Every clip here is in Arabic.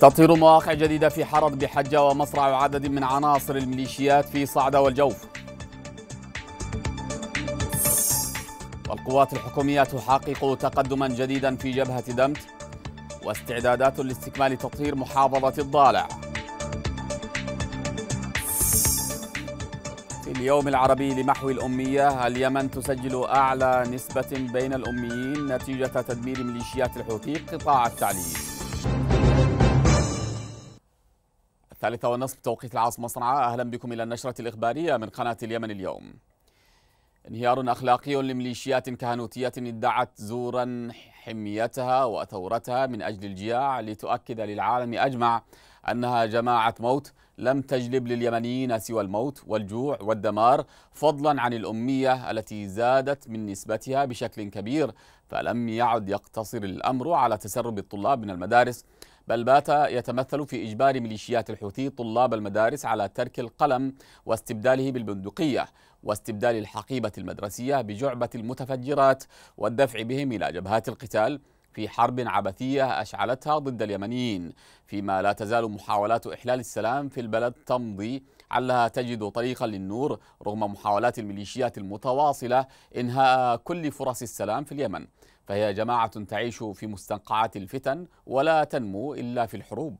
تطهير مواقع جديدة في حرض بحجة ومصرع عدد من عناصر الميليشيات في صعدة والجوف والقوات الحكومية تحقق تقدما جديدا في جبهة دمت واستعدادات لاستكمال تطهير محافظة الضالع في اليوم العربي لمحو الأمية اليمن تسجل أعلى نسبة بين الأميين نتيجة تدمير ميليشيات الحوثي قطاع التعليم الثالثة والنصف بتوقيت العاصمة صنعاء أهلا بكم إلى النشرة الإخبارية من قناة اليمن اليوم انهيار أخلاقي لميليشيات كهنوتية ادعت زورا حميتها وثورتها من أجل الجياع لتؤكد للعالم أجمع أنها جماعة موت لم تجلب لليمنيين سوى الموت والجوع والدمار فضلا عن الأمية التي زادت من نسبتها بشكل كبير فلم يعد يقتصر الأمر على تسرب الطلاب من المدارس بل بات يتمثل في إجبار ميليشيات الحوثي طلاب المدارس على ترك القلم واستبداله بالبندقية واستبدال الحقيبة المدرسية بجعبة المتفجرات والدفع بهم إلى جبهات القتال في حرب عبثية أشعلتها ضد اليمنيين فيما لا تزال محاولات إحلال السلام في البلد تمضي علها تجد طريقا للنور رغم محاولات الميليشيات المتواصلة إنهاء كل فرص السلام في اليمن فهي جماعة تعيش في مستنقعات الفتن ولا تنمو إلا في الحروب.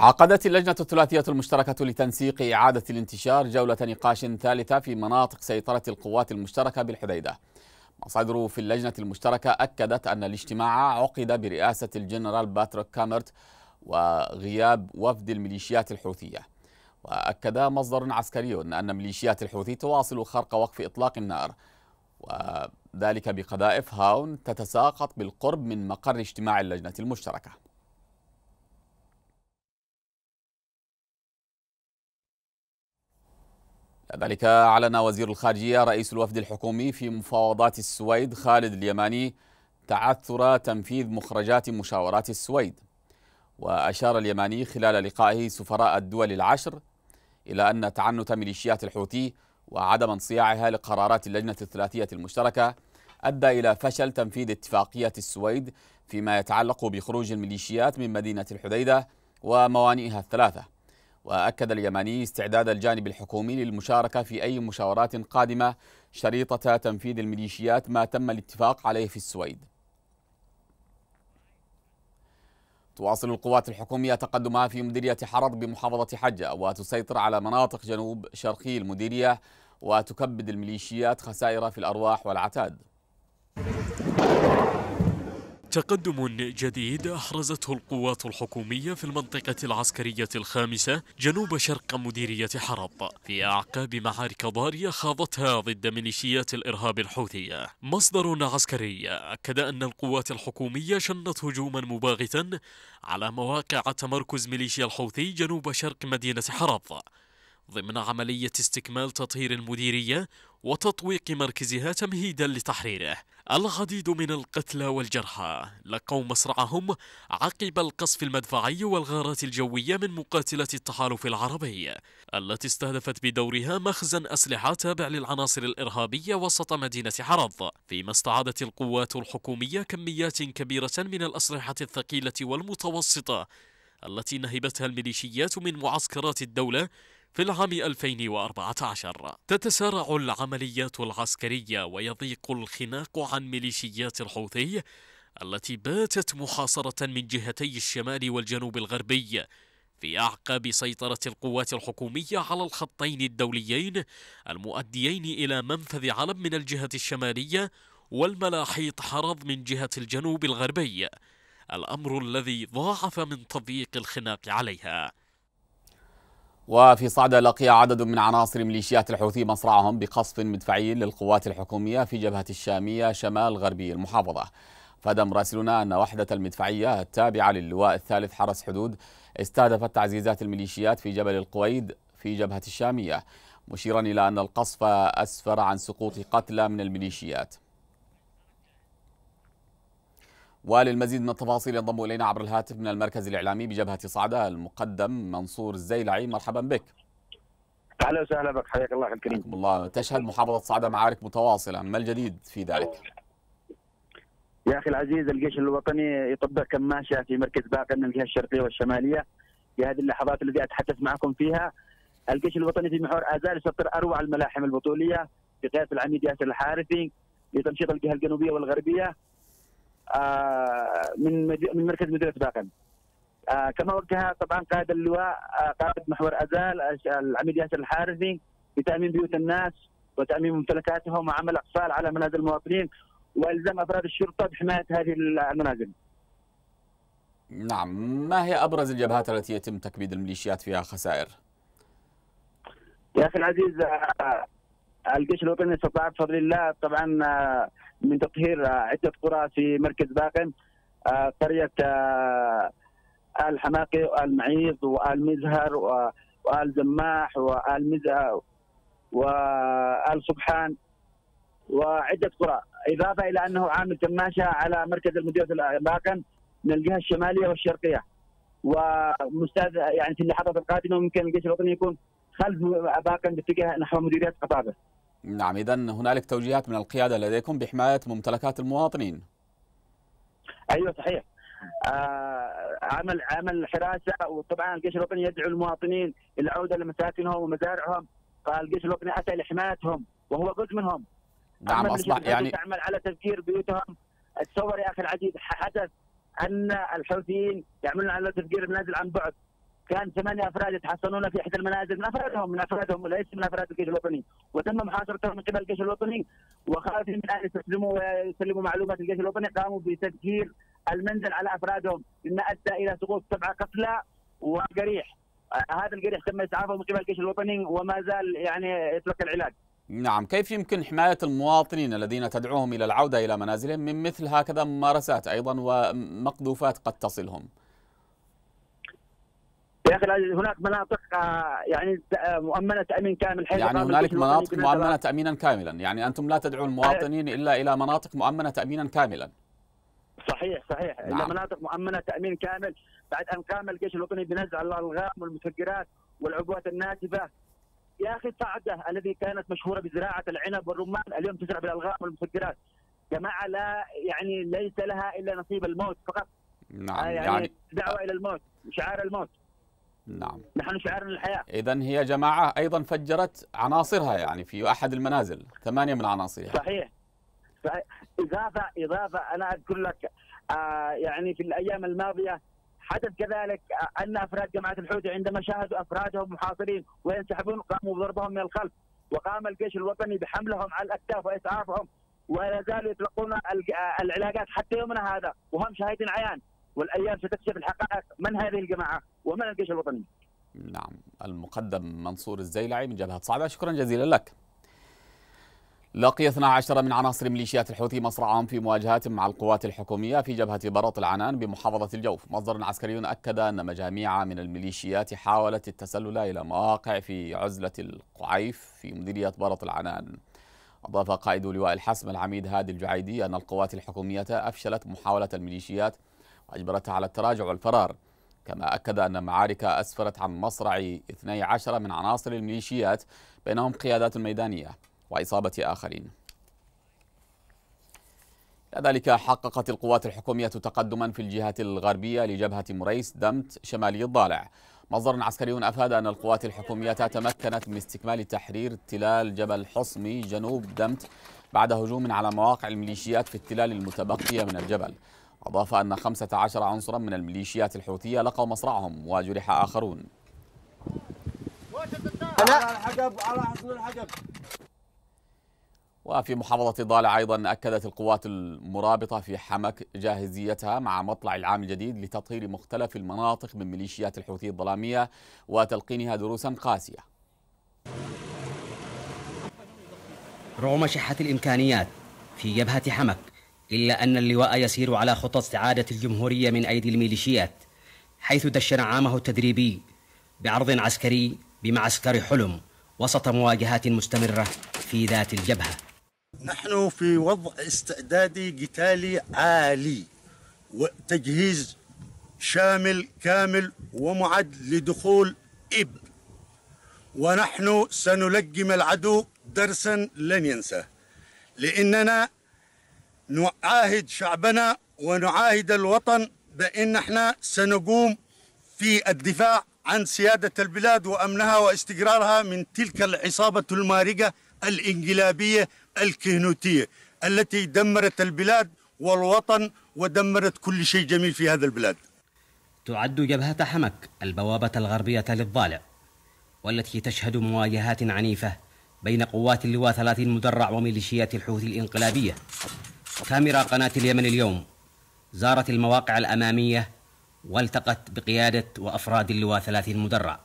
عقدت اللجنة الثلاثية المشتركة لتنسيق إعادة الانتشار جولة نقاش ثالثة في مناطق سيطرة القوات المشتركة بالحديدة مصادر في اللجنة المشتركة أكدت أن الاجتماع عقد برئاسة الجنرال باتريك كامرت وغياب وفد الميليشيات الحوثية وأكد مصدر عسكري أن ميليشيات الحوثي تواصل خرق وقف إطلاق النار وذلك بقذائف هاون تتساقط بالقرب من مقر اجتماع اللجنة المشتركة ذلك أعلن وزير الخارجية رئيس الوفد الحكومي في مفاوضات السويد خالد اليماني تعثر تنفيذ مخرجات مشاورات السويد وأشار اليماني خلال لقائه سفراء الدول العشر إلى أن تعنت ميليشيات الحوثي وعدم انصياعها لقرارات اللجنة الثلاثية المشتركة أدى إلى فشل تنفيذ اتفاقية السويد فيما يتعلق بخروج الميليشيات من مدينة الحديدة وموانئها الثلاثة وأكد اليماني استعداد الجانب الحكومي للمشاركة في أي مشاورات قادمة شريطة تنفيذ الميليشيات ما تم الاتفاق عليه في السويد تواصل القوات الحكومية تقدمها في مديرية حرض بمحافظة حجة وتسيطر على مناطق جنوب شرقي المديرية وتكبد الميليشيات خسائر في الأرواح والعتاد تقدم جديد أحرزته القوات الحكومية في المنطقة العسكرية الخامسة جنوب شرق مديرية حرب في أعقاب معارك ضارية خاضتها ضد ميليشيات الإرهاب الحوثية مصدر عسكري أكد أن القوات الحكومية شنت هجوما مباغتا على مواقع تمركز ميليشيا الحوثي جنوب شرق مدينة حرب ضمن عملية استكمال تطهير المديرية وتطويق مركزها تمهيدا لتحريره العديد من القتلى والجرحى لقوا مصرعهم عقب القصف المدفعي والغارات الجوية من مقاتلة التحالف العربي التي استهدفت بدورها مخزن أسلحة تابع للعناصر الإرهابية وسط مدينة حرض فيما استعادت القوات الحكومية كميات كبيرة من الأسلحة الثقيلة والمتوسطة التي نهبتها الميليشيات من معسكرات الدولة في العام 2014 تتسارع العمليات العسكرية ويضيق الخناق عن ميليشيات الحوثي التي باتت محاصرة من جهتي الشمال والجنوب الغربي في أعقاب سيطرة القوات الحكومية على الخطين الدوليين المؤديين إلى منفذ علب من الجهة الشمالية والملاحيط حرض من جهة الجنوب الغربي الأمر الذي ضاعف من تضييق الخناق عليها وفي صعدة لقي عدد من عناصر ميليشيات الحوثي مصرعهم بقصف مدفعي للقوات الحكومية في جبهة الشامية شمال غربي المحافظة فادى مراسلنا أن وحدة المدفعية التابعة للواء الثالث حرس حدود استهدفت تعزيزات الميليشيات في جبل القويد في جبهة الشامية مشيرا إلى أن القصف أسفر عن سقوط قتلى من الميليشيات وللمزيد من التفاصيل ينضم الينا عبر الهاتف من المركز الاعلامي بجبهه صعده المقدم منصور الزيلعي مرحبا بك. اهلا وسهلا بك حياك الله الكريم. الله تشهد محافظه صعده معارك متواصله، ما الجديد في ذلك؟ يا اخي العزيز الجيش الوطني يطبق كماشه في مركز باقي من الجهه الشرقيه والشماليه في هذه اللحظات التي اتحدث معكم فيها الجيش الوطني في محور ازال يسطر اروع الملاحم البطوليه بقياده العميد ياسر الحارثي لتنشيط الجهه الجنوبيه والغربيه آه، من من مركز مدينه باقم آه، كما وجه طبعا قائد اللواء آه، قائد محور ازال العميد ياسر الحارثي بتامين بيوت الناس وتامين ممتلكاتهم وعمل اقفال على منازل المواطنين والزام افراد الشرطه بحمايه هذه المنازل. نعم، ما هي ابرز الجبهات التي يتم تكبيد الميليشيات فيها خسائر؟ يا اخي العزيز الجيش الوطني استطاع بفضل الله طبعا من تطهير آه، عده قرى في مركز باقن آه، قريه آه، ال حماقي وال معيض وال مزهر وال زماح وال مزهر وال سبحان وعده قرى اضافه الى انه عامل كماشه على مركز المديريه باقن من الجهه الشماليه والشرقيه ومستاذ يعني في اللحظات القادمه ممكن الجيش الوطني يكون خلف باقن باتجاه نحو مديريه قطابه نعم إذا هنالك توجيهات من القيادة لديكم بحماية ممتلكات المواطنين أيوة صحيح آه عمل عمل حراسه وطبعا الجيش الوطني يدعو المواطنين الى العوده لمساكنهم ومزارعهم فالجيش الوطني اتى لحمايتهم وهو جزء منهم نعم اصبح يعني تعمل على تفجير بيوتهم تصور يا اخي العزيز حدث ان الحوثيين يعملون على تفجير المنازل عن بعد كان ثمانيه افراد يتحصنون في احدى المنازل من افرادهم من افرادهم وليس من افراد الجيش الوطني وتم محاصرتهم من قبل الجيش الوطني وخاف من ان يستسلموا ويسلموا معلومات الجيش الوطني قاموا بتفجير المنزل على افرادهم مما ادى الى سقوط سبعه قتلى وجريح هذا الجريح تم اسعافه من قبل الجيش الوطني وما زال يعني يتلقى العلاج نعم كيف يمكن حماية المواطنين الذين تدعوهم إلى العودة إلى منازلهم من مثل هكذا ممارسات أيضا ومقذوفات قد تصلهم يا اخي هناك مناطق آه، يعني آه، مؤمنه تامين كامل حيث يعني هنالك مناطق مؤمنه تامينا كاملا يعني انتم لا تدعون المواطنين أيوة. الا الى مناطق مؤمنه تامينا كاملا صحيح صحيح نعم. مناطق مؤمنه تامين كامل بعد ان قام الجيش الوطني بنزع الالغام والمسكرات والعبوات الناتفه يا اخي صعده الذي كانت مشهوره بزراعه العنب والرمان اليوم تزرع بالالغام والمسكرات جماعه لا يعني ليس لها الا نصيب الموت فقط نعم آه، يعني, يعني دعوه الى الموت شعار الموت نعم نحن شعارنا الحياة إذا هي جماعة أيضا فجرت عناصرها يعني في أحد المنازل ثمانية من عناصرها صحيح صحيح إضافة إضافة أنا أذكر لك آه، يعني في الأيام الماضية حدث كذلك آه، أن أفراد جماعة الحوثي عندما شاهدوا أفرادهم محاصرين وينسحبون قاموا بضربهم من الخلف وقام الجيش الوطني بحملهم على الأكتاف وإسعافهم ولا زالوا يطلقون آه، العلاقات حتى يومنا هذا وهم شاهدين عيان والايام ستكشف الحقائق من هذه الجماعه ومن الجيش الوطني. نعم المقدم منصور الزيلعي من جبهه صعده شكرا جزيلا لك. لقي 12 من عناصر ميليشيات الحوثي مصرعهم في مواجهات مع القوات الحكومية في جبهة برط العنان بمحافظة الجوف مصدر عسكري أكد أن مجاميع من الميليشيات حاولت التسلل إلى مواقع في عزلة القعيف في مديرية برط العنان أضاف قائد لواء الحسم العميد هادي الجعيدي أن القوات الحكومية أفشلت محاولة الميليشيات أجبرتها على التراجع والفرار كما أكد أن معارك أسفرت عن مصرع 12 من عناصر الميليشيات بينهم قيادات ميدانية وإصابة آخرين كذلك حققت القوات الحكومية تقدما في الجهة الغربية لجبهة مريس دمت شمالي الضالع مصدر عسكري أفاد أن القوات الحكومية تمكنت من استكمال تحرير تلال جبل حصمي جنوب دمت بعد هجوم على مواقع الميليشيات في التلال المتبقية من الجبل أضاف أن 15 عنصرا من الميليشيات الحوثية لقوا مصرعهم وجرح آخرون وفي محافظة ضالع أيضا أكدت القوات المرابطة في حمك جاهزيتها مع مطلع العام الجديد لتطهير مختلف المناطق من ميليشيات الحوثي الظلامية وتلقينها دروسا قاسية رغم شحة الإمكانيات في جبهة حمك إلا أن اللواء يسير على خطى استعادة الجمهورية من أيدي الميليشيات حيث دشن عامه التدريبي بعرض عسكري بمعسكر حلم وسط مواجهات مستمرة في ذات الجبهة نحن في وضع استعدادي قتالي عالي وتجهيز شامل كامل ومعد لدخول إب ونحن سنلجم العدو درسا لن ينساه لأننا نعاهد شعبنا ونعاهد الوطن بأن احنا سنقوم في الدفاع عن سيادة البلاد وأمنها واستقرارها من تلك العصابة المارقة الإنقلابية الكهنوتية التي دمرت البلاد والوطن ودمرت كل شيء جميل في هذا البلاد تعد جبهة حمك البوابة الغربية للضالع والتي تشهد مواجهات عنيفة بين قوات اللواء 30 مدرع وميليشيات الحوثي الإنقلابية كاميرا قناة اليمن اليوم زارت المواقع الأمامية والتقت بقيادة وأفراد اللواء 30 المدرع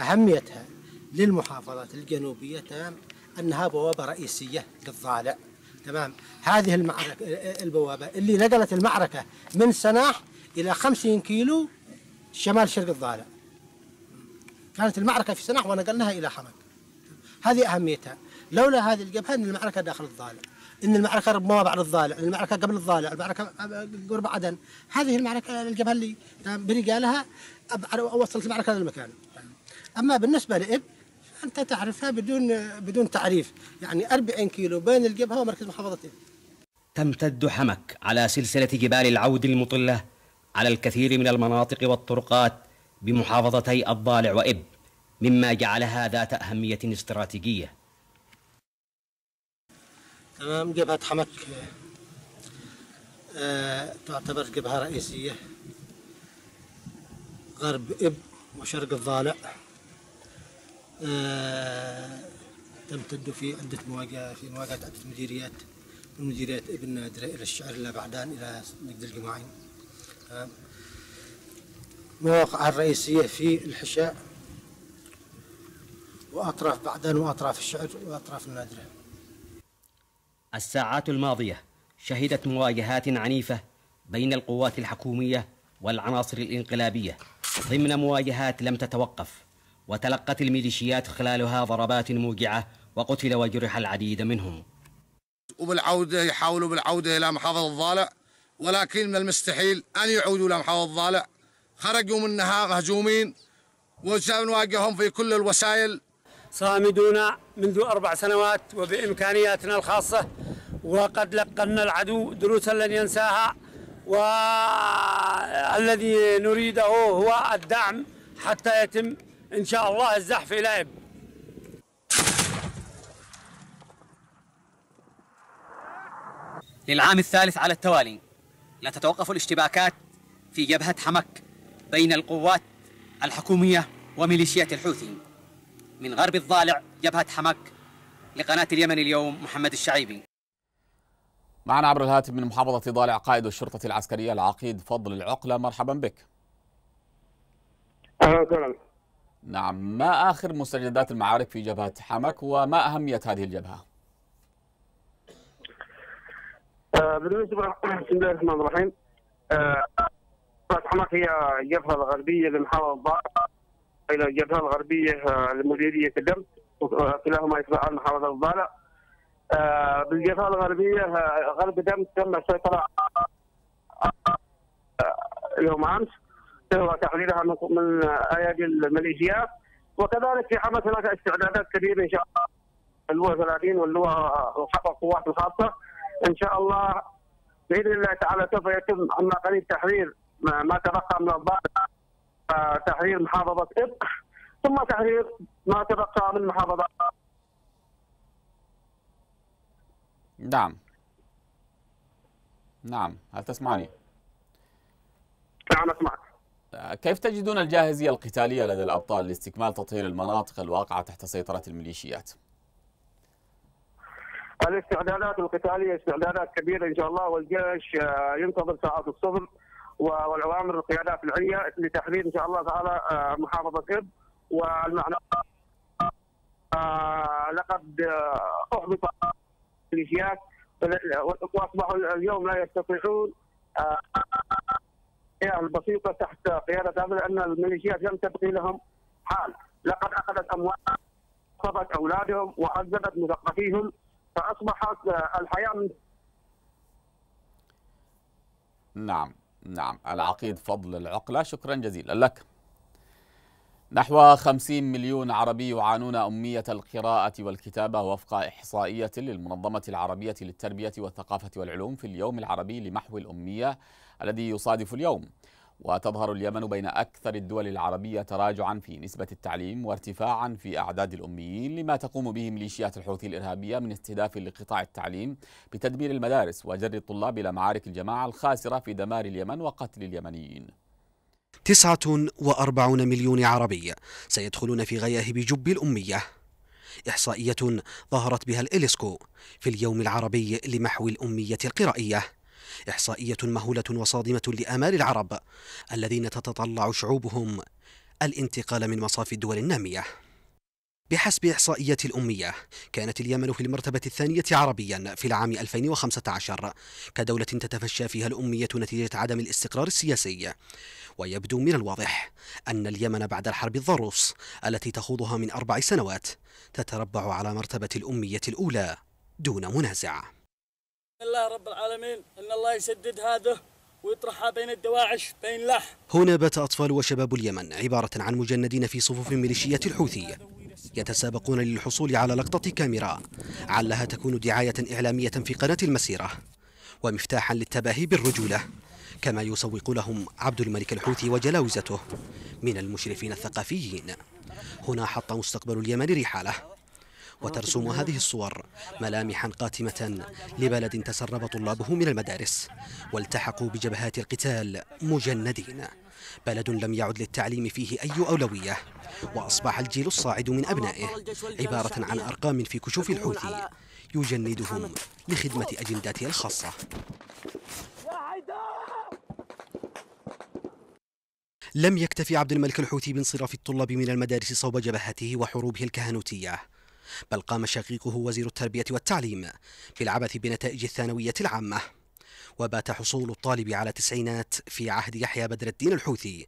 أهميتها للمحافظات الجنوبية تمام أنها بوابة رئيسية للضالع تمام هذه المعركة البوابة اللي نقلت المعركة من سناح إلى 50 كيلو شمال شرق الضالع كانت المعركة في سناح ونقلناها إلى حمد هذه أهميتها لولا هذه الجبهة أن المعركة داخل الضالع ان المعركه ربما بعد الضالع، المعركه قبل الضالع، المعركه قرب عدن، هذه المعركه الجبهه اللي برجالها وصلت المعركه للمكان. اما بالنسبه لاب انت تعرفها بدون بدون تعريف، يعني 40 كيلو بين الجبهه ومركز محافظه إب. تمتد حمك على سلسله جبال العود المطله على الكثير من المناطق والطرقات بمحافظتي الضالع وإب مما جعلها ذات أهمية استراتيجية تمام جبهة حمك آه، تعتبر جبهة رئيسية غرب إب وشرق الضالع آه، تمتد في عدة مواجهة في مواجهة عدة مديريات من مديرية ابن نادرة إلى الشعر إلى بعدان إلى نجد الجماعين آه مواقعها الرئيسية في الحشاء وأطراف بعدان وأطراف الشعر وأطراف النادرة الساعات الماضيه شهدت مواجهات عنيفه بين القوات الحكوميه والعناصر الانقلابيه ضمن مواجهات لم تتوقف وتلقت الميليشيات خلالها ضربات موجعه وقتل وجرح العديد منهم وبالعوده يحاولوا بالعوده الى محافظه الضالع ولكن من المستحيل ان يعودوا الى محافظه الضالع خرجوا منها مهجومين وسنواجههم في كل الوسائل صامدون منذ أربع سنوات وبإمكانياتنا الخاصة وقد لقنا العدو دروسا لن ينساها والذي نريده هو الدعم حتى يتم إن شاء الله الزحف إلى إب للعام الثالث على التوالي لا تتوقف الاشتباكات في جبهة حمك بين القوات الحكومية وميليشيات الحوثي من غرب الضالع جبهة حمك لقناة اليمن اليوم محمد الشعيبي معنا عبر الهاتف من محافظة ضالع قائد الشرطة العسكرية العقيد فضل العقلة مرحبا بك أهلا وسهلا نعم ما آخر مستجدات المعارك في جبهة حمك وما أهمية هذه الجبهة؟ آه، بالنسبة بسم الله الرحمن الرحيم آه، جبهة حمك هي الجبهة الغربية لمحافظة ضالع الى الجبهه الغربيه آه، لمديريه الدم كلاهما يتبع محافظه الضالع آه، بالجبهه الغربيه آه، غرب دم تم السيطره يوم امس وتحريرها من ايادي الميليشيات وكذلك في حمص هناك استعدادات كبيره ان شاء الله اللواء 30 واللواء وحتى القوات الخاصه ان شاء الله باذن الله تعالى سوف يتم عما قريب تحرير ما تبقى من الضالع تحرير محافظة إبق ثم تحرير ما تبقى من محافظة نعم نعم هل تسمعني؟ نعم أسمعك كيف تجدون الجاهزية القتالية لدى الأبطال لاستكمال تطهير المناطق الواقعة تحت سيطرة الميليشيات؟ الاستعدادات القتالية استعدادات كبيرة إن شاء الله والجيش آه، ينتظر ساعات الصبر والاوامر القيادات العليا لتحرير ان شاء الله تعالى آه، محافظه اب والمعنى آه، لقد آه، احبط الميليشيات واصبحوا اليوم لا يستطيعون البسيطه تحت قياده هذا لان الميليشيات لم تبقي لهم حال لقد اخذت اموال قصفت اولادهم وعذبت مثقفيهم فاصبحت الحياه من نعم نعم العقيد فضل العقلة شكرا جزيلا لك نحو خمسين مليون عربي يعانون أمية القراءة والكتابة وفق إحصائية للمنظمة العربية للتربية والثقافة والعلوم في اليوم العربي لمحو الأمية الذي يصادف اليوم وتظهر اليمن بين أكثر الدول العربية تراجعا في نسبة التعليم وارتفاعا في أعداد الأميين لما تقوم به ميليشيات الحوثي الإرهابية من استهداف لقطاع التعليم بتدمير المدارس وجر الطلاب إلى معارك الجماعة الخاسرة في دمار اليمن وقتل اليمنيين تسعة وأربعون مليون عربي سيدخلون في غياهب جب الأمية إحصائية ظهرت بها الإليسكو في اليوم العربي لمحو الأمية القرائية إحصائية مهولة وصادمة لآمال العرب الذين تتطلع شعوبهم الانتقال من مصاف الدول النامية بحسب إحصائيات الأمية كانت اليمن في المرتبة الثانية عربيا في العام 2015 كدولة تتفشى فيها الأمية نتيجة عدم الاستقرار السياسي ويبدو من الواضح أن اليمن بعد الحرب الضروس التي تخوضها من أربع سنوات تتربع على مرتبة الأمية الأولى دون منازع الله رب العالمين ان الله يسدد هذا ويطرحها بين الدواعش بين لح هنا بات اطفال وشباب اليمن عباره عن مجندين في صفوف ميليشيات الحوثي يتسابقون للحصول على لقطه كاميرا علها تكون دعايه اعلاميه في قناه المسيره ومفتاحا للتباهي بالرجوله كما يسوق لهم عبد الملك الحوثي وجلاوزته من المشرفين الثقافيين هنا حط مستقبل اليمن رحاله وترسم هذه الصور ملامحا قاتمة لبلد تسرب طلابه من المدارس والتحقوا بجبهات القتال مجندين بلد لم يعد للتعليم فيه أي أولوية وأصبح الجيل الصاعد من أبنائه عبارة عن أرقام في كشوف الحوثي يجندهم لخدمة أجنداته الخاصة لم يكتفي عبد الملك الحوثي بانصراف الطلاب من المدارس صوب جبهته وحروبه الكهنوتية بل قام شقيقه وزير التربية والتعليم بالعبث بنتائج الثانوية العامة وبات حصول الطالب على تسعينات في عهد يحيى بدر الدين الحوثي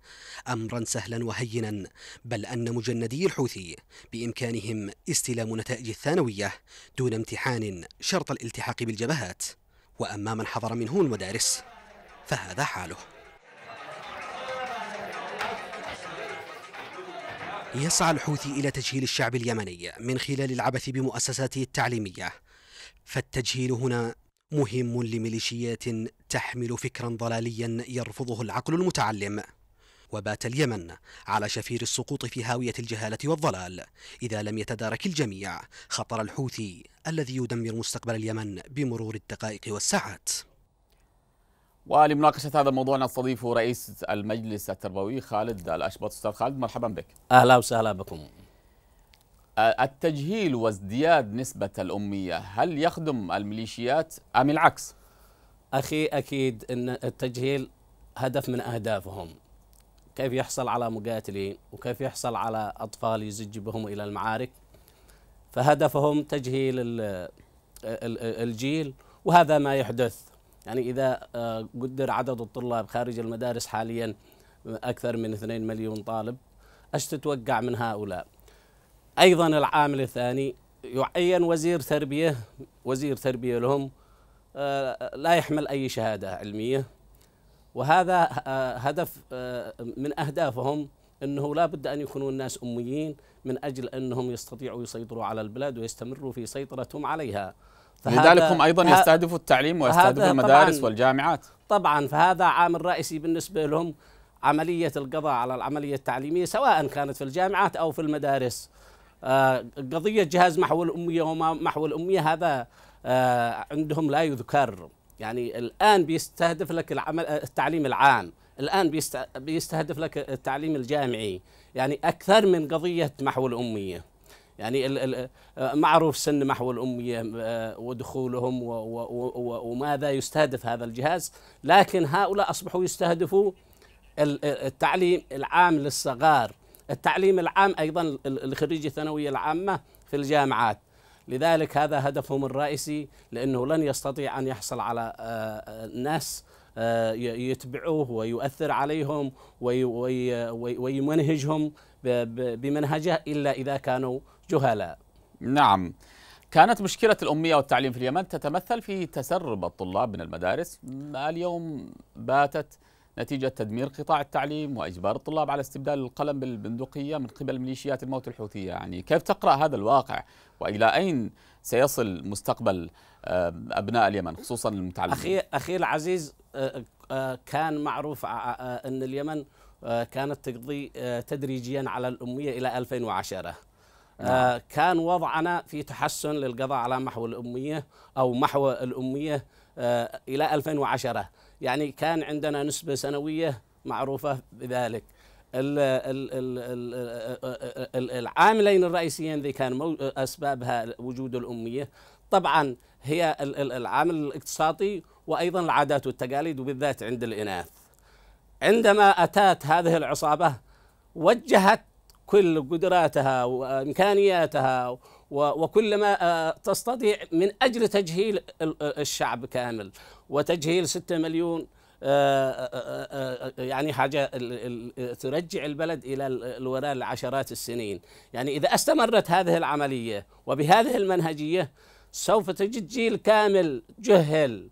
أمرا سهلا وهينا بل أن مجندي الحوثي بإمكانهم استلام نتائج الثانوية دون امتحان شرط الالتحاق بالجبهات وأما من حضر منه المدارس فهذا حاله يسعى الحوثي إلى تجهيل الشعب اليمني من خلال العبث بمؤسساته التعليمية فالتجهيل هنا مهم لميليشيات تحمل فكرا ضلاليا يرفضه العقل المتعلم وبات اليمن على شفير السقوط في هاوية الجهالة والضلال إذا لم يتدارك الجميع خطر الحوثي الذي يدمر مستقبل اليمن بمرور الدقائق والساعات ولمناقشة هذا الموضوع نستضيف رئيس المجلس التربوي خالد الأشبط أستاذ خالد مرحبا بك أهلا وسهلا بكم أه، التجهيل وازدياد نسبة الأمية هل يخدم الميليشيات أم العكس؟ أخي أكيد أن التجهيل هدف من أهدافهم كيف يحصل على مقاتلين وكيف يحصل على أطفال يزج بهم إلى المعارك فهدفهم تجهيل الجيل وهذا ما يحدث يعني إذا آه، قدر عدد الطلاب خارج المدارس حاليا أكثر من 2 مليون طالب أش تتوقع من هؤلاء أيضا العامل الثاني يعين وزير تربية وزير تربية لهم آه، لا يحمل أي شهادة علمية وهذا آه، هدف من أهدافهم أنه لا بد أن يكونوا الناس أميين من أجل أنهم يستطيعوا يسيطروا على البلاد ويستمروا في سيطرتهم عليها لذلك هم ايضا يستهدفوا التعليم ويستهدفوا المدارس طبعاً والجامعات طبعا فهذا عامل رئيسي بالنسبه لهم عمليه القضاء على العمليه التعليميه سواء كانت في الجامعات او في المدارس آه، قضيه جهاز محو الاميه وما محو الاميه هذا آه، عندهم لا يذكر يعني الان بيستهدف لك العمل آه، التعليم العام الان بيستهدف لك التعليم الجامعي يعني اكثر من قضيه محو الاميه يعني آه، معروف سن محو الأمية آه، ودخولهم وماذا يستهدف هذا الجهاز لكن هؤلاء أصبحوا يستهدفوا التعليم العام للصغار التعليم العام أيضا لخريجي الثانوية العامة في الجامعات لذلك هذا هدفهم الرئيسي لأنه لن يستطيع أن يحصل على آه، ناس يتبعوه ويؤثر عليهم ويمنهجهم بمنهجه إلا إذا كانوا جهلاء نعم كانت مشكلة الأمية والتعليم في اليمن تتمثل في تسرب الطلاب من المدارس اليوم باتت نتيجة تدمير قطاع التعليم وإجبار الطلاب على استبدال القلم بالبندقية من قبل ميليشيات الموت الحوثية يعني كيف تقرأ هذا الواقع وإلى أين سيصل مستقبل آه، أبناء اليمن خصوصا المتعلمين أخي, أخي العزيز آه، آه، كان معروف أن اليمن كانت تقضي تدريجيا على الأمية إلى 2010 نعم. كان وضعنا في تحسن للقضاء على محو الأمية أو محو الأمية آه، إلى 2010 يعني كان عندنا نسبة سنوية معروفة بذلك العاملين الرئيسيين ذي كان أسبابها وجود الأمية طبعا هي العامل الاقتصادي وأيضا العادات والتقاليد وبالذات عند الإناث عندما أتت هذه العصابة وجهت كل قدراتها وامكانياتها وكل ما آه، تستطيع من اجل تجهيل آه، الشعب كامل وتجهيل 6 مليون آه، يعني حاجه ترجع البلد الى الوراء لعشرات السنين، يعني اذا استمرت هذه العمليه وبهذه المنهجيه سوف تجد جيل كامل جهل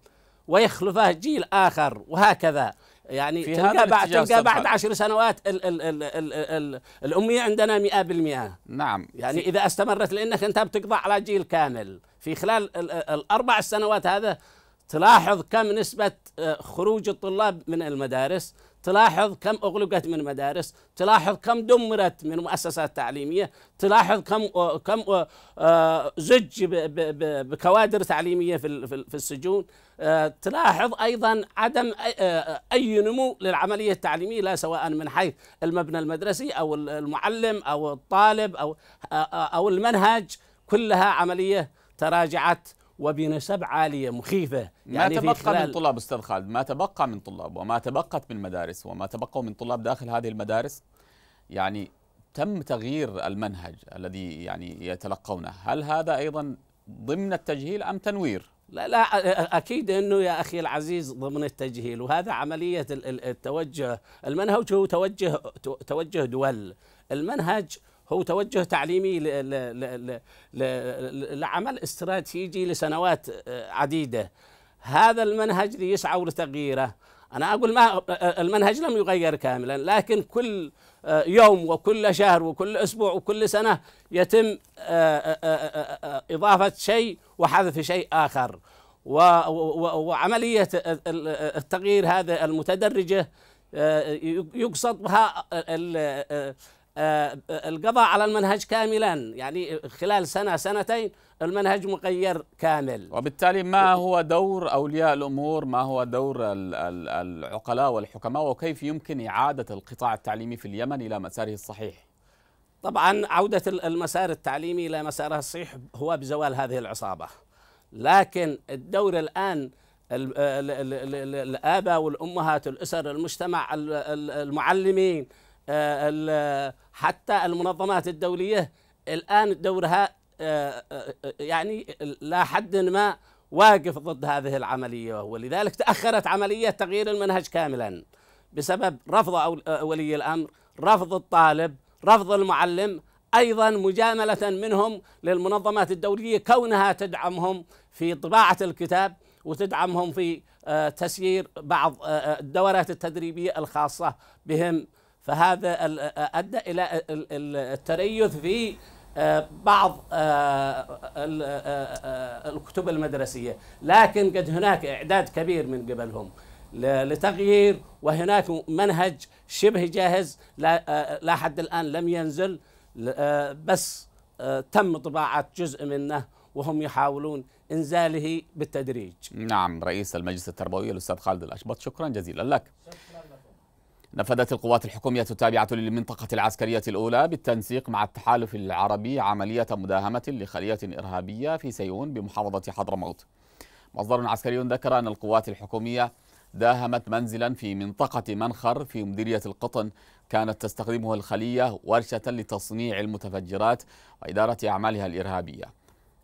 ويخلفه جيل اخر وهكذا يعني في تلقى بعد تلقى بعد عشر سنوات الـ الـ الـ الـ الـ الـ الاميه عندنا 100% نعم يعني اذا استمرت لانك انت بتقضى على جيل كامل في خلال الاربع سنوات هذا تلاحظ كم نسبة آه، خروج الطلاب من المدارس تلاحظ كم أغلقت من مدارس تلاحظ كم دمرت من مؤسسات تعليمية تلاحظ كم آه، كم آه، زج بكوادر تعليمية في السجون تلاحظ أيضا عدم أي نمو للعملية التعليمية لا سواء من حيث المبنى المدرسي أو المعلم أو الطالب أو أو المنهج كلها عملية تراجعت وبنسب عالية مخيفة يعني ما تبقى من طلاب أستاذ خالد ما تبقى من طلاب وما تبقت من مدارس وما تبقوا من طلاب داخل هذه المدارس يعني تم تغيير المنهج الذي يعني يتلقونه هل هذا أيضا ضمن التجهيل أم تنوير؟ لا لا اكيد انه يا اخي العزيز ضمن التجهيل وهذا عمليه التوجه المنهج هو توجه توجه دول المنهج هو توجه تعليمي لعمل استراتيجي لسنوات آه، عديدة هذا المنهج اللي يسعوا لتغييره أنا أقول ما آه، المنهج لم يغير كاملا لكن كل آه، يوم وكل شهر وكل أسبوع وكل سنة يتم إضافة شيء وحذف شيء آخر وعملية التغيير هذا المتدرجة يقصد بها آه، القضاء على المنهج كاملا يعني خلال سنة سنتين المنهج مغير كامل وبالتالي ما هو دور أولياء الأمور ما هو دور العقلاء والحكماء وكيف يمكن إعادة القطاع التعليمي في اليمن إلى مساره الصحيح طبعا عودة المسار التعليمي إلى مساره الصحيح هو بزوال هذه العصابة لكن الدور الآن الآباء والأمهات الأسر المجتمع المعلمين آه، حتى المنظمات الدولية الآن دورها آه، آه، يعني لا حد ما واقف ضد هذه العملية ولذلك تأخرت عملية تغيير المنهج كاملا بسبب رفض ولي الأمر رفض الطالب رفض المعلم ايضا مجامله منهم للمنظمات الدوليه كونها تدعمهم في طباعه الكتاب وتدعمهم في تسيير بعض الدورات التدريبيه الخاصه بهم فهذا أدى إلى التريث في آه، بعض آه، آه، الكتب المدرسية لكن قد هناك إعداد كبير من قبلهم لتغيير وهناك منهج شبه جاهز لا حد الآن لم ينزل بس تم طباعة جزء منه وهم يحاولون إنزاله بالتدريج نعم رئيس المجلس التربوي الأستاذ خالد الأشبط شكرا جزيلا لك شكرا. نفذت القوات الحكومية التابعة للمنطقة العسكرية الأولى بالتنسيق مع التحالف العربي عملية مداهمة لخلية إرهابية في سيون بمحافظة حضرموت مصدر عسكري ذكر أن القوات الحكومية داهمت منزلا في منطقة منخر في مديرية القطن كانت تستخدمه الخلية ورشة لتصنيع المتفجرات وإدارة أعمالها الإرهابية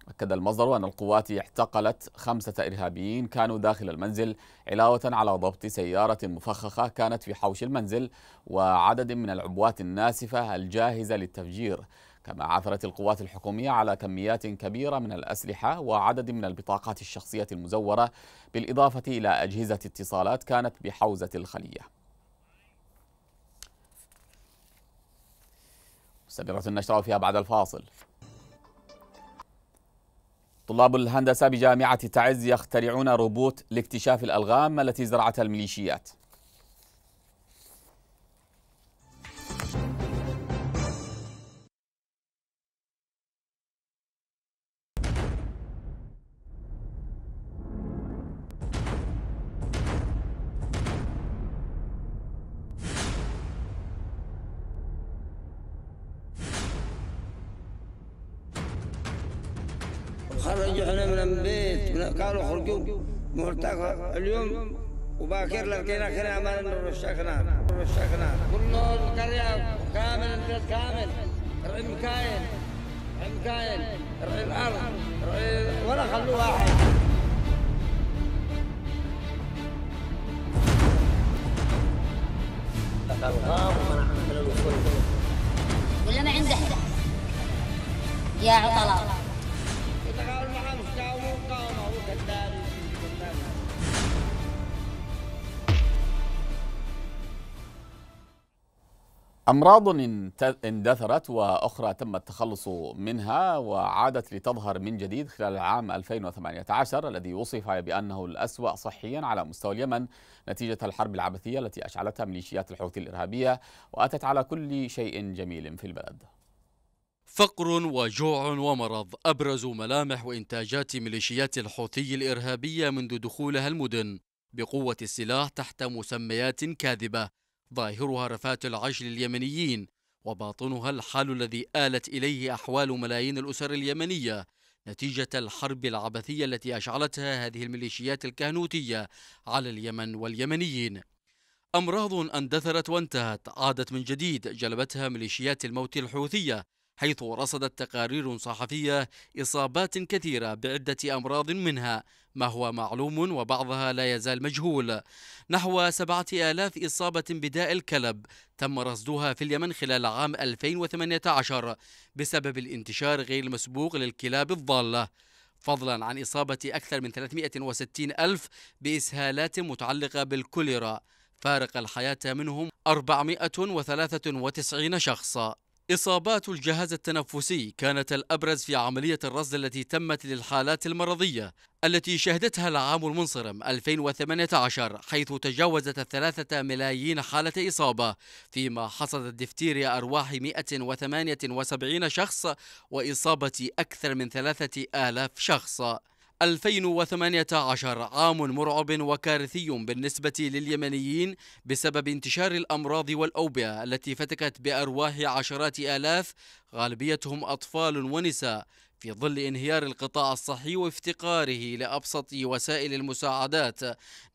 أكد المصدر أن القوات اعتقلت خمسة إرهابيين كانوا داخل المنزل علاوة على ضبط سيارة مفخخة كانت في حوش المنزل وعدد من العبوات الناسفة الجاهزة للتفجير كما عثرت القوات الحكومية على كميات كبيرة من الأسلحة وعدد من البطاقات الشخصية المزورة بالإضافة إلى أجهزة اتصالات كانت بحوزة الخلية مستمرة النشرة فيها بعد الفاصل طلاب الهندسة بجامعة تعز يخترعون روبوت لاكتشاف الألغام التي زرعتها الميليشيات من بيت قالوا خرجوا مرتقى اليوم وباكر لقينا كنا ما رشقنا رشقنا كل القرية كامل البلد كامل رعي مكاين رعي مكاين رعي الأرض رعي ولا خلوا واحد ولا ما عنده الوصول عنده يا عطلاء أمراض اندثرت وأخرى تم التخلص منها وعادت لتظهر من جديد خلال العام 2018 الذي وصف بأنه الأسوأ صحيا على مستوى اليمن نتيجة الحرب العبثية التي أشعلتها ميليشيات الحوثي الإرهابية وأتت على كل شيء جميل في البلد فقر وجوع ومرض أبرز ملامح وإنتاجات ميليشيات الحوثي الإرهابية منذ دخولها المدن بقوة السلاح تحت مسميات كاذبة ظاهرها رفات العجل اليمنيين وباطنها الحال الذي آلت إليه أحوال ملايين الأسر اليمنية نتيجة الحرب العبثية التي أشعلتها هذه الميليشيات الكهنوتية على اليمن واليمنيين أمراض اندثرت وانتهت عادت من جديد جلبتها ميليشيات الموت الحوثية حيث رصدت تقارير صحفية إصابات كثيرة بعدة أمراض منها ما هو معلوم وبعضها لا يزال مجهول نحو سبعة آلاف إصابة بداء الكلب تم رصدها في اليمن خلال عام 2018 بسبب الانتشار غير المسبوق للكلاب الضالة فضلا عن إصابة أكثر من 360 ألف بإسهالات متعلقة بالكوليرا فارق الحياة منهم 493 شخصا إصابات الجهاز التنفسي كانت الأبرز في عملية الرصد التي تمت للحالات المرضية التي شهدتها العام المنصرم 2018 حيث تجاوزت الثلاثة ملايين حالة إصابة فيما حصدت دفتيريا أرواح 178 شخص وإصابة أكثر من 3000 شخص 2018 عام مرعب وكارثي بالنسبة لليمنيين بسبب انتشار الأمراض والأوبئة التي فتكت بأرواح عشرات آلاف غالبيتهم أطفال ونساء في ظل انهيار القطاع الصحي وافتقاره لابسط وسائل المساعدات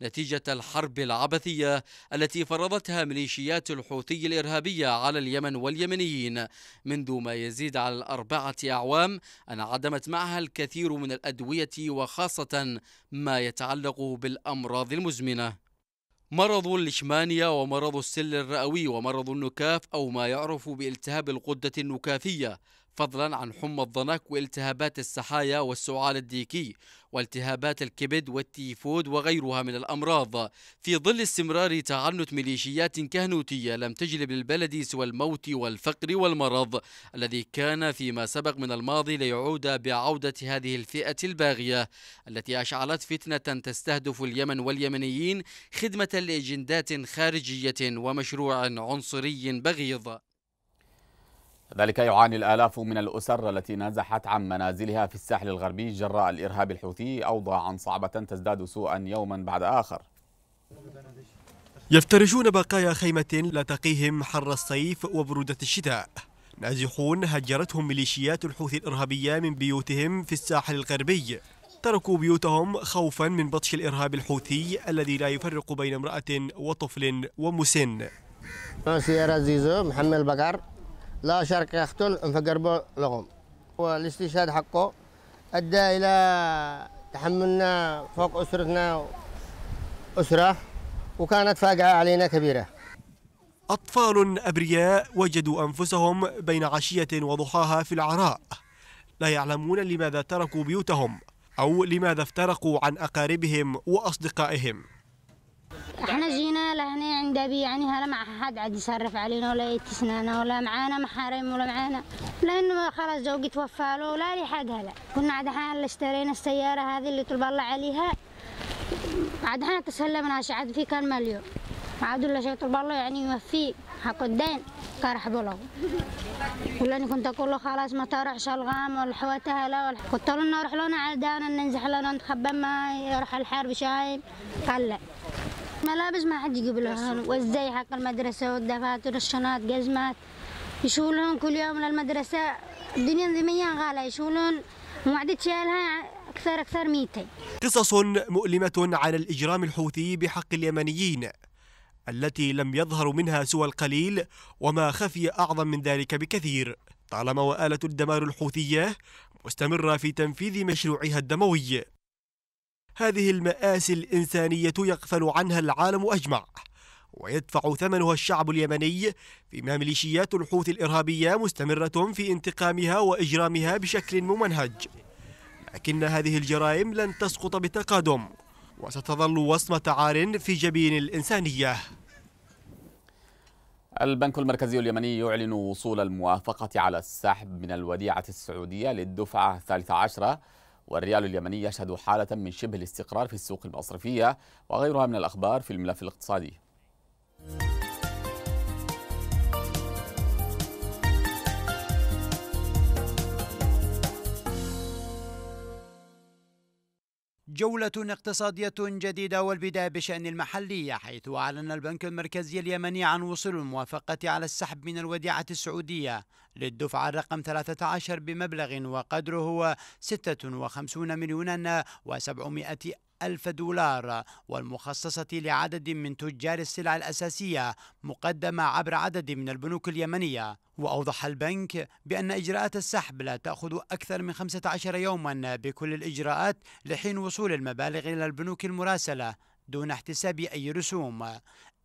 نتيجه الحرب العبثيه التي فرضتها ميليشيات الحوثي الارهابيه على اليمن واليمنيين منذ ما يزيد على الاربعه اعوام انعدمت معها الكثير من الادويه وخاصه ما يتعلق بالامراض المزمنه مرض الليشمانيا ومرض السل الرئوي ومرض النكاف أو ما يعرف بالتهاب الغدة النكافية فضلا عن حمى الضنك والتهابات السحايا والسعال الديكي والتهابات الكبد والتيفود وغيرها من الأمراض في ظل استمرار تعنت ميليشيات كهنوتية لم تجلب للبلد سوى الموت والفقر والمرض الذي كان فيما سبق من الماضي ليعود بعودة هذه الفئة الباغية التي أشعلت فتنة تستهدف اليمن واليمنيين خدمة لإجندات خارجية ومشروع عنصري بغيض ذلك يعاني الآلاف من الأسر التي نزحت عن منازلها في الساحل الغربي جراء الإرهاب الحوثي أوضاعا صعبة تزداد سوءا يوما بعد آخر يفترشون بقايا خيمة لا تقيهم حر الصيف وبرودة الشتاء نازحون هجرتهم ميليشيات الحوثي الإرهابية من بيوتهم في الساحل الغربي تركوا بيوتهم خوفا من بطش الإرهاب الحوثي الذي لا يفرق بين امرأة وطفل ومسن سيارة زيزو محمل بقر لا شرق يختل فقربوا لهم والاستشهاد حقه أدى إلى تحملنا فوق أسرتنا أسرة وكانت فاجعة علينا كبيرة أطفال أبرياء وجدوا أنفسهم بين عشية وضحاها في العراء لا يعلمون لماذا تركوا بيوتهم أو لماذا افترقوا عن أقاربهم وأصدقائهم احنا جينا لهنا يعني عند ابي يعني هلا ما حد عاد يصرف علينا ولا يتسنانا ولا معانا محارم ولا معانا لانه خلاص زوجي توفى له ولا لي حد هلا كنا عاد اللي اشترينا السياره هذه اللي طلب الله عليها عاد حنا تسلمنا عاد في كان مليون عاد ولا شيء طلب الله يعني يوفيك حق الدين كرح بلغ ولاني كنت اقول له خلاص ما تروحش الغام والحوات هلا قلت له اروح لنا عدانا ننزح لنا نتخبى ما يروح الحرب شايب قال لا ملابس ما حد يجيب لهم والزي حق المدرسة والدفاتر الشنط جزمات يشولون كل يوم للمدرسة الدنيا ذي غالة يشولون معدة شالها أكثر أكثر ميتين قصص مؤلمة عن الإجرام الحوثي بحق اليمنيين التي لم يظهر منها سوى القليل وما خفي أعظم من ذلك بكثير طالما وآلة الدمار الحوثية مستمرة في تنفيذ مشروعها الدموي هذه المآسي الإنسانية يغفل عنها العالم أجمع ويدفع ثمنها الشعب اليمني فيما ميليشيات الحوثي الإرهابية مستمرة في انتقامها وإجرامها بشكل ممنهج لكن هذه الجرائم لن تسقط بتقادم وستظل وصمة عار في جبين الإنسانية البنك المركزي اليمني يعلن وصول الموافقة على السحب من الوديعة السعودية للدفعة الثالثة عشرة والريال اليمني يشهد حالة من شبه الاستقرار في السوق المصرفية وغيرها من الأخبار في الملف الاقتصادي. جولة اقتصادية جديدة والبداية بشأن المحلية حيث أعلن البنك المركزي اليمني عن وصول الموافقة على السحب من الوديعة السعودية للدفعة الرقم 13 بمبلغ وقدره 56 مليون و700 ألف دولار والمخصصة لعدد من تجار السلع الأساسية مقدمة عبر عدد من البنوك اليمنية وأوضح البنك بأن إجراءات السحب لا تأخذ أكثر من 15 يوما بكل الإجراءات لحين وصول المبالغ إلى البنوك المراسلة دون احتساب أي رسوم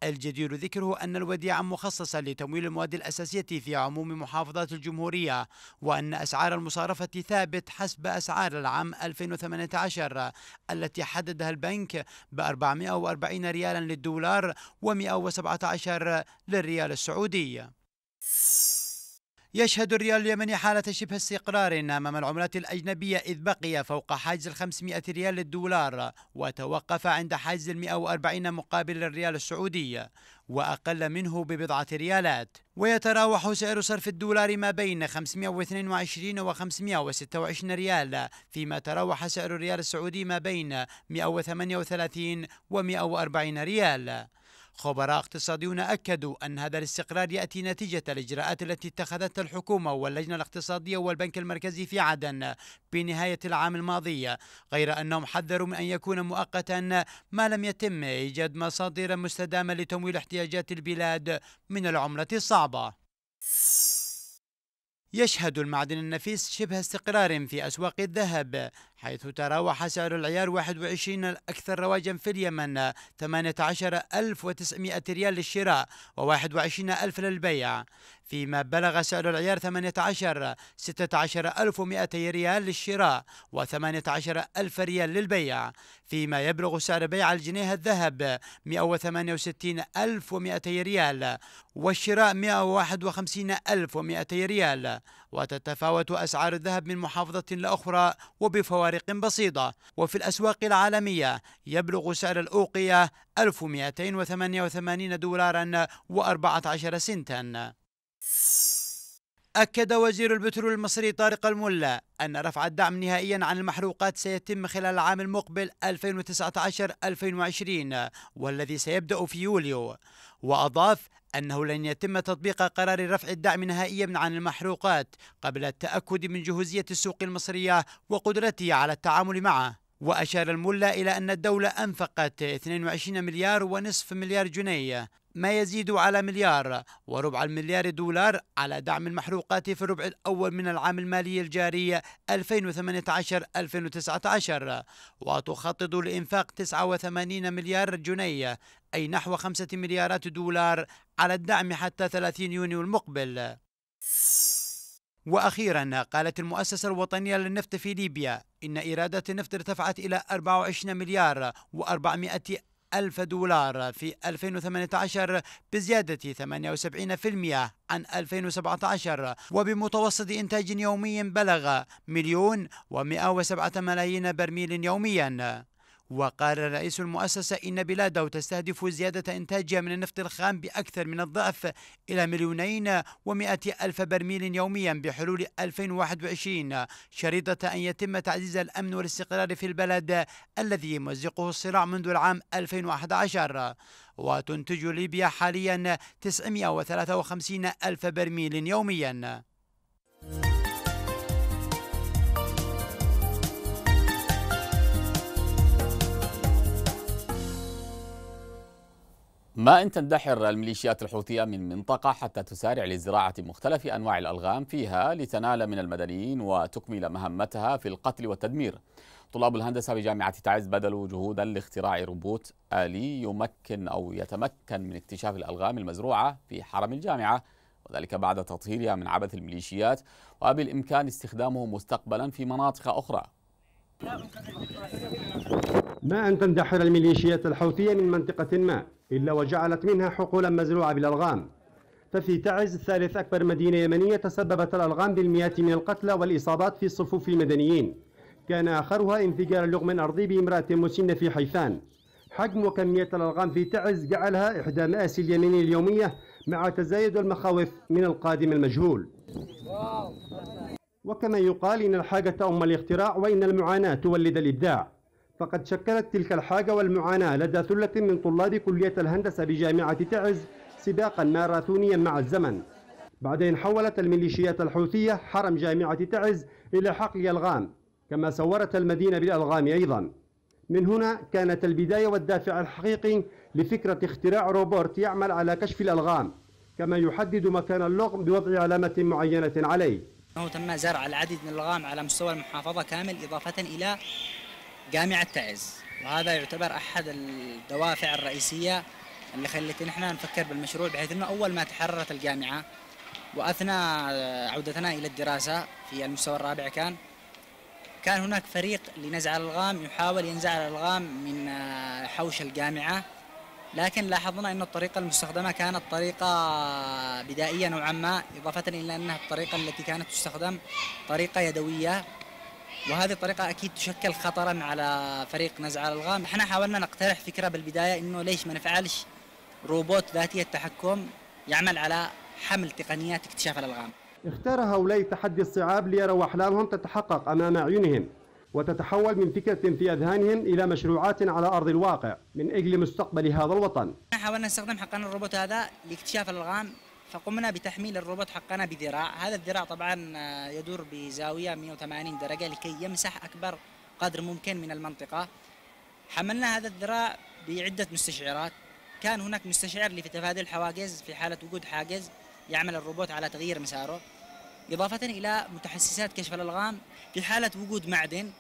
الجدير ذكره أن الوديعة مخصصة لتمويل المواد الأساسية في عموم محافظات الجمهورية وأن أسعار المصارفة ثابت حسب أسعار العام 2018 التي حددها البنك ب 440 ريالا للدولار و 117 للريال السعودي يشهد الريال اليمني حالة شبه استقرار أمام العملات الأجنبية إذ بقي فوق حاجز ال 500 ريال للدولار وتوقف عند حاجز ال 140 مقابل الريال السعودي وأقل منه ببضعة ريالات ويتراوح سعر صرف الدولار ما بين 522 و 526 ريال فيما تراوح سعر الريال السعودي ما بين 138 و 140 ريال خبراء اقتصاديون أكدوا أن هذا الاستقرار يأتي نتيجة الإجراءات التي اتخذتها الحكومة واللجنة الاقتصادية والبنك المركزي في عدن بنهاية العام الماضي غير أنهم حذروا من أن يكون مؤقتا ما لم يتم إيجاد مصادر مستدامة لتمويل احتياجات البلاد من العملة الصعبة يشهد المعدن النفيس شبه استقرار في أسواق الذهب حيث تراوح سعر العيار 21 الأكثر رواجا في اليمن 18900 ريال للشراء و21000 للبيع فيما بلغ سعر العيار 18 16100 ريال للشراء و18000 ريال للبيع فيما يبلغ سعر بيع الجنيه الذهب 168200 ريال والشراء 151200 ريال وتتفاوت أسعار الذهب من محافظة لأخرى وبفوائد بفوارق بسيطة وفي الأسواق العالمية يبلغ سعر الأوقية 1288 دولارا و14 سنتا أكد وزير البترول المصري طارق الملا أن رفع الدعم نهائيا عن المحروقات سيتم خلال العام المقبل 2019-2020 والذي سيبدأ في يوليو وأضاف أنه لن يتم تطبيق قرار رفع الدعم نهائيا عن المحروقات قبل التأكد من جهوزية السوق المصرية وقدرته على التعامل معه وأشار الملا إلى أن الدولة أنفقت 22 مليار ونصف مليار جنيه ما يزيد على مليار وربع المليار دولار على دعم المحروقات في الربع الأول من العام المالي الجاري 2018-2019 وتخطط لإنفاق 89 مليار جنيه أي نحو 5 مليارات دولار على الدعم حتى 30 يونيو المقبل وأخيرا قالت المؤسسة الوطنية للنفط في ليبيا إن إيرادات النفط ارتفعت إلى 24 مليار و400 ألف دولار في 2018 بزيادة 78% عن 2017 وبمتوسط إنتاج يومي بلغ مليون ومئة وسبعة ملايين برميل يوميا وقال رئيس المؤسسة إن بلاده تستهدف زيادة إنتاجها من النفط الخام بأكثر من الضعف إلى مليونين ومائة ألف برميل يوميا بحلول 2021 شريطة أن يتم تعزيز الأمن والاستقرار في البلد الذي يمزقه الصراع منذ العام 2011 وتنتج ليبيا حاليا 953 ألف برميل يوميا ما إن تندحر الميليشيات الحوثية من منطقة حتى تسارع لزراعة مختلف أنواع الألغام فيها لتنال من المدنيين وتكمل مهمتها في القتل والتدمير طلاب الهندسة بجامعة تعز بذلوا جهودا لاختراع روبوت آلي يمكن أو يتمكن من اكتشاف الألغام المزروعة في حرم الجامعة وذلك بعد تطهيرها من عبث الميليشيات وبالإمكان استخدامه مستقبلا في مناطق أخرى ما أن تندحر الميليشيات الحوثية من منطقة ما إلا وجعلت منها حقولا مزروعة بالألغام ففي تعز ثالث أكبر مدينة يمنية تسببت الألغام بالمئات من القتلى والإصابات في صفوف المدنيين كان آخرها انفجار لغم أرضي بامرأة مسنة في حيفان حجم وكمية الألغام في تعز جعلها إحدى مآسي اليمين اليومية مع تزايد المخاوف من القادم المجهول وكما يقال إن الحاجة أم الاختراع وإن المعاناة تولد الإبداع فقد شكلت تلك الحاجة والمعاناة لدى ثلة من طلاب كلية الهندسة بجامعة تعز سباقا ماراثونيا مع الزمن بعدين حولت الميليشيات الحوثية حرم جامعة تعز إلى حقل ألغام كما سورت المدينة بالألغام أيضا من هنا كانت البداية والدافع الحقيقي لفكرة اختراع روبوت يعمل على كشف الألغام كما يحدد مكان اللغم بوضع علامة معينة عليه أنه تم زرع العديد من الغام على مستوى المحافظة كامل إضافة إلى جامعة تعز وهذا يعتبر أحد الدوافع الرئيسية اللي خلت نحن نفكر بالمشروع بحيث أنه أول ما تحررت الجامعة وأثناء عودتنا إلى الدراسة في المستوى الرابع كان كان هناك فريق لنزع الألغام يحاول ينزع الألغام من حوش الجامعة لكن لاحظنا أن الطريقة المستخدمة كانت طريقة بدائية نوعا ما إضافة إلى أنها الطريقة التي كانت تستخدم طريقة يدوية وهذه الطريقة أكيد تشكل خطرا على فريق نزع الغام احنا حاولنا نقترح فكرة بالبداية أنه ليش ما نفعلش روبوت ذاتي التحكم يعمل على حمل تقنيات اكتشاف الألغام اختار هؤلاء تحدي الصعاب ليروا أحلامهم تتحقق أمام أعينهم وتتحول من فكرة في أذهانهم إلى مشروعات على أرض الواقع من أجل مستقبل هذا الوطن حاولنا نستخدم حقنا الروبوت هذا لاكتشاف الألغام فقمنا بتحميل الروبوت حقنا بذراع هذا الذراع طبعا آه، يدور بزاوية 180 درجة لكي يمسح أكبر قدر ممكن من المنطقة حملنا هذا الذراع بعدة مستشعرات كان هناك مستشعر لتفادي الحواجز في حالة وجود حاجز يعمل الروبوت على تغيير مساره إضافة إلى متحسسات كشف الألغام في حالة وجود معدن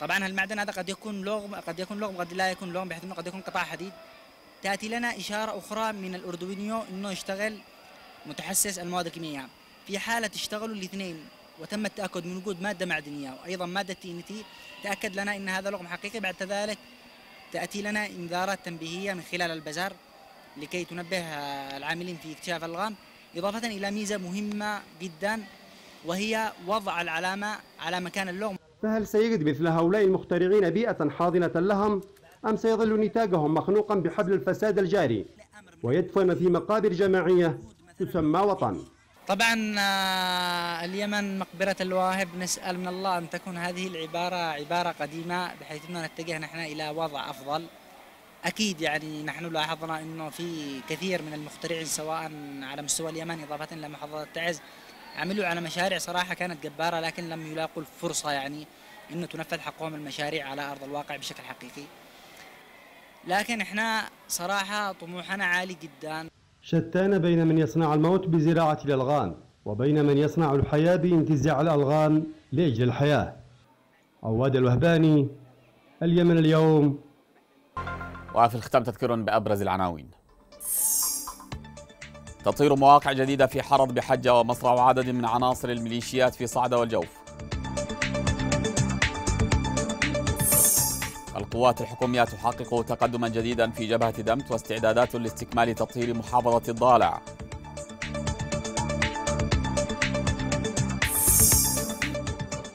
طبعا المعدن هذا قد يكون لغم قد يكون لغم قد لا يكون لغم بحيث انه قد يكون قطاع حديد تاتي لنا اشاره اخرى من الاردوينيو انه يشتغل متحسس المواد الكيميائيه في حاله اشتغلوا الاثنين وتم التاكد من وجود ماده معدنيه وايضا ماده تي ان تي تاكد لنا ان هذا لغم حقيقي بعد ذلك تاتي لنا انذارات تنبيهيه من خلال البزار لكي تنبه العاملين في اكتشاف الالغام اضافه الى ميزه مهمه جدا وهي وضع العلامه على مكان اللغم فهل سيجد مثل هؤلاء المخترعين بيئة حاضنة لهم أم سيظل نتاجهم مخنوقا بحبل الفساد الجاري ويدفن في مقابر جماعية تسمى وطن طبعا آه، اليمن مقبرة الواهب نسأل من الله أن تكون هذه العبارة عبارة قديمة بحيث أننا نتجه نحن إلى وضع أفضل أكيد يعني نحن لاحظنا أنه في كثير من المخترعين سواء على مستوى اليمن إضافة إلى محافظة تعز عملوا على مشاريع صراحه كانت جباره لكن لم يلاقوا الفرصه يعني انه تنفذ حقهم المشاريع على ارض الواقع بشكل حقيقي. لكن احنا صراحه طموحنا عالي جدا. شتان بين من يصنع الموت بزراعه الالغام وبين من يصنع الحياه بانتزاع الالغام لاجل الحياه. عواد الوهباني اليمن اليوم وفي الختام تذكر بابرز العناوين. تطهير مواقع جديدة في حرض بحجة ومصرع عدد من عناصر الميليشيات في صعدة والجوف القوات الحكومية تحقق تقدما جديدا في جبهة دمت واستعدادات لاستكمال تطهير محافظة الضالع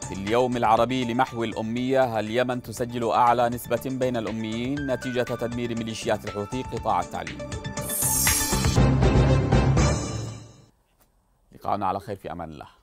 في اليوم العربي لمحو الأمية اليمن تسجل أعلى نسبة بين الأميين نتيجة تدمير ميليشيات الحوثي قطاع التعليم نلقانا على خير في امان الله